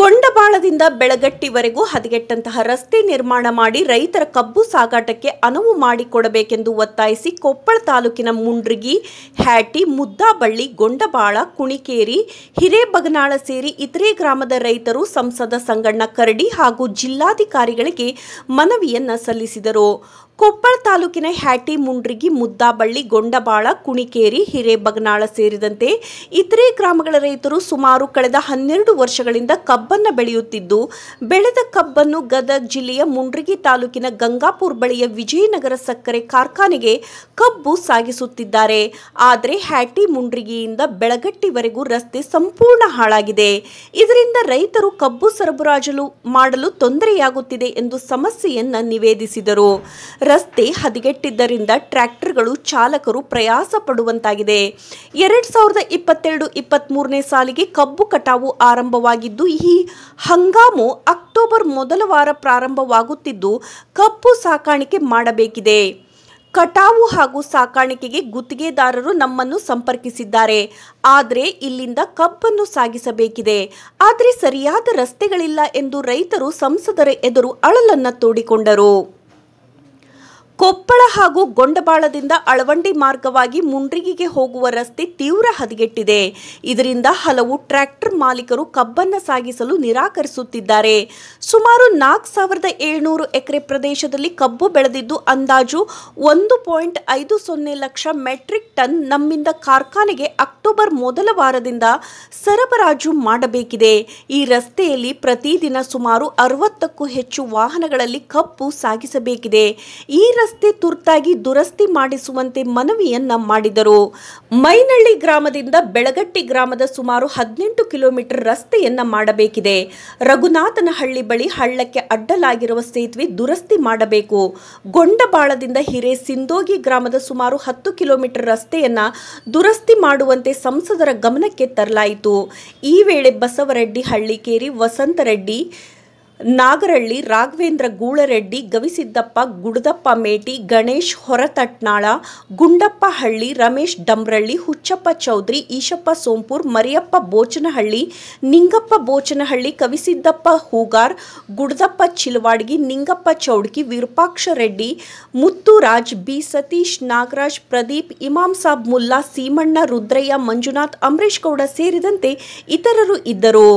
ಗೊಂಡಬಾಳದಿಂದ ಬೆಳಗಟ್ಟಿವರೆಗೂ ಹದಗೆಟ್ಟಂತಹ ರಸ್ತೆ ನಿರ್ಮಾಣ ಮಾಡಿ ರೈತರ ಕಬ್ಬು ಸಾಗಾಟಕ್ಕೆ ಅನುವು ಮಾಡಿಕೊಡಬೇಕೆಂದು ಒತ್ತಾಯಿಸಿ ಕೊಪ್ಪಳ ತಾಲೂಕಿನ ಮುಂಡ್ರಿಗಿ ಹ್ಯಾಟಿ ಮುದ್ದಾಬಳ್ಳಿ ಗೊಂಡಬಾಳ ಕುಣಿಕೇರಿ ಹಿರೇಬಗನಾಳ ಸೇರಿ ಇತರೆ ಗ್ರಾಮದ ರೈತರು ಸಂಸದ ಸಂಗಣ್ಣ ಕರಡಿ ಹಾಗೂ ಜಿಲ್ಲಾಧಿಕಾರಿಗಳಿಗೆ ಮನವಿಯನ್ನು ಸಲ್ಲಿಸಿದರು ಕೊಪ್ಪಳ ತಾಲೂಕಿನ ಹ್ಯಾಟಿ ಮುಂಡ್ರಿಗಿ ಮುದ್ದಾಬಳ್ಳಿ ಗೊಂಡಬಾಳ ಕುಣಿಕೇರಿ ಹಿರೇಬಗನಾಳ ಸೇರಿದಂತೆ ಇತರೆ ಗ್ರಾಮಗಳ ರೈತರು ಸುಮಾರು ಕಳೆದ ಹನ್ನೆರಡು ವರ್ಷಗಳಿಂದ ಕಬ್ಬನ್ನು ಬೆಳೆಯುತ್ತಿದ್ದು ಬೆಳೆದ ಕಬ್ಬನ್ನು ಗದಗ ಜಿಲ್ಲೆಯ ಮುಂಡ್ರಿಗಿ ತಾಲೂಕಿನ ಗಂಗಾಪುರ್ ಬಳಿಯ ವಿಜಯನಗರ ಸಕ್ಕರೆ ಕಾರ್ಖಾನೆಗೆ ಕಬ್ಬು ಸಾಗಿಸುತ್ತಿದ್ದಾರೆ ಆದರೆ ಹ್ಯಾಟಿ ಮುಂಡ್ರಿಗಿಯಿಂದ ಬೆಳಗಟ್ಟಿವರೆಗೂ ರಸ್ತೆ ಸಂಪೂರ್ಣ ಹಾಳಾಗಿದೆ ಇದರಿಂದ ರೈತರು ಕಬ್ಬು ಸರಬರಾಜು ಮಾಡಲು ತೊಂದರೆಯಾಗುತ್ತಿದೆ ಎಂದು ಸಮಸ್ಯೆಯನ್ನ ನಿವೇದಿಸಿದರು ರಸ್ತೆ ಹದಗೆಟ್ಟಿದ್ದರಿಂದ ಟ್ರ್ಯಾಕ್ಟರ್ಗಳು ಚಾಲಕರು ಪ್ರಯಾಸ ಪಡುವಂತಾಗಿದೆ ಎರಡ್ ಸಾವಿರದ ಇಪ್ಪತ್ತೆರಡು ಇಪ್ಪತ್ತ್ ಸಾಲಿಗೆ ಕಬ್ಬು ಕಟಾವು ಆರಂಭವಾಗಿದ್ದು ಈ ಹಂಗಾಮು ಅಕ್ಟೋಬರ್ ಮೊದಲ ವಾರ ಪ್ರಾರಂಭವಾಗುತ್ತಿದ್ದು ಕಪ್ಪು ಸಾಕಾಣಿಕೆ ಮಾಡಬೇಕಿದೆ ಕಟಾವು ಹಾಗೂ ಸಾಕಾಣಿಕೆಗೆ ಗುತ್ತಿಗೆದಾರರು ನಮ್ಮನ್ನು ಸಂಪರ್ಕಿಸಿದ್ದಾರೆ ಆದರೆ ಇಲ್ಲಿಂದ ಕಬ್ಬನ್ನು ಸಾಗಿಸಬೇಕಿದೆ ಆದರೆ ಸರಿಯಾದ ರಸ್ತೆಗಳಿಲ್ಲ ಎಂದು ರೈತರು ಸಂಸದರ ಎದುರು ಅಳಲನ್ನು ತೋಡಿಕೊಂಡರು ಕೊಪ್ಪಳ ಹಾಗೂ ಗೊಂಡಬಾಳದಿಂದ ಅಳವಂಡಿ ಮಾರ್ಗವಾಗಿ ಮುಂಡ್ರಿಗಿಗೆ ಹೋಗುವ ರಸ್ತೆ ತೀವ್ರ ಹದಗೆಟ್ಟಿದೆ ಇದರಿಂದ ಹಲವು ಟ್ರ್ಯಾಕ್ಟರ್ ಮಾಲೀಕರು ಕಬ್ಬನ್ನು ಸಾಗಿಸಲು ನಿರಾಕರಿಸುತ್ತಿದ್ದಾರೆ ಸುಮಾರು ನಾಲ್ಕು ಸಾವಿರದ ಏಳ್ನೂರು ಎಕರೆ ಪ್ರದೇಶದಲ್ಲಿ ಕಬ್ಬು ಬೆಳೆದಿದ್ದು ಅಂದಾಜು ಒಂದು ಪಾಯಿಂಟ್ ಐದು ಸೊನ್ನೆ ಲಕ್ಷ ಮೆಟ್ರಿಕ್ ಟನ್ ನಮ್ಮಿಂದ ಕಾರ್ಖಾನೆಗೆ ಅಕ್ಟೋಬರ್ ಮೊದಲ ವಾರದಿಂದ ಸರಬರಾಜು ಮಾಡಬೇಕಿದೆ ಈ ರಸ್ತೆಯಲ್ಲಿ ಪ್ರತಿದಿನ ಸುಮಾರು ಅರವತ್ತಕ್ಕೂ ಹೆಚ್ಚು ವಾಹನಗಳಲ್ಲಿ ಕಬ್ಬು ಸಾಗಿಸಬೇಕಿದೆ ಈ ರಸ್ತೆ ತುರ್ತಾಗಿ ದುರಸ್ತಿ ಮಾಡಿಸುವಂತೆ ಮನವಿಯನ್ನ ಮಾಡಿದರು ಮೈನಳ್ಳಿ ಗ್ರಾಮದಿಂದ ಬೆಳಗಟ್ಟಿ ಗ್ರಾಮದ ಸುಮಾರು ಹದಿನೆಂಟು ಕಿಲೋಮೀಟರ್ ರಸ್ತೆಯನ್ನ ಮಾಡಬೇಕಿದೆ ರಘುನಾಥನಹಳ್ಳಿ ಬಳಿ ಹಳ್ಳಕ್ಕೆ ಅಡ್ಡಲಾಗಿರುವ ಸೇತುವೆ ದುರಸ್ತಿ ಮಾಡಬೇಕು ಗೊಂಡಬಾಳದಿಂದ ಹಿರೆ ಸಿಂದೋಗಿ ಗ್ರಾಮದ ಸುಮಾರು ಹತ್ತು ಕಿಲೋಮೀಟರ್ ರಸ್ತೆಯನ್ನ ದುರಸ್ತಿ ಮಾಡುವಂತೆ ಸಂಸದರ ಗಮನಕ್ಕೆ ತರಲಾಯಿತು ಈ ವೇಳೆ ಬಸವರೆಡ್ಡಿ ಹಳ್ಳಿಕೇರಿ ವಸಂತರೆಡ್ಡಿ ನಾಗರಳ್ಳಿ ರಾಘವೇಂದ್ರ ಗೂಳರೆಡ್ಡಿ ಗವಿಸಿದ್ದಪ್ಪ ಗುಡದಪ್ಪ ಮೇಟಿ ಗಣೇಶ್ ಹೊರತಟ್ನಾಳ ಗುಂಡಪ್ಪ ಹಳ್ಳಿ ರಮೇಶ್ ಡಂಬ್ರಳ್ಳಿ ಹುಚ್ಚಪ್ಪ ಚೌಧರಿ ಈಶಪ್ಪ ಸೋಂಪುರ್ ಮರಿಯಪ್ಪ ಬೋಚನಹಳ್ಳಿ ನಿಂಗಪ್ಪ ಬೋಚನಹಳ್ಳಿ ಕವಿಸಿದ್ದಪ್ಪ ಹೂಗಾರ್ ಗುಡದಪ್ಪ ಚಿಲ್ವಾಡ್ಗಿ ನಿಂಗಪ್ಪ ಚೌಡ್ಕಿ ವಿರೂಪಾಕ್ಷ ರೆಡ್ಡಿ ಮುತ್ತುರಾಜ್ ಬಿ ಸತೀಶ್ ನಾಗರಾಜ್ ಪ್ರದೀಪ್ ಇಮಾಮ್ ಸಾಬ್ ಮುಲ್ಲಾ ಸೀಮಣ್ಣ ರುದ್ರಯ್ಯ ಮಂಜುನಾಥ್ ಅಮರೇಶ್ ಗೌಡ ಸೇರಿದಂತೆ ಇತರರು ಇದ್ದರು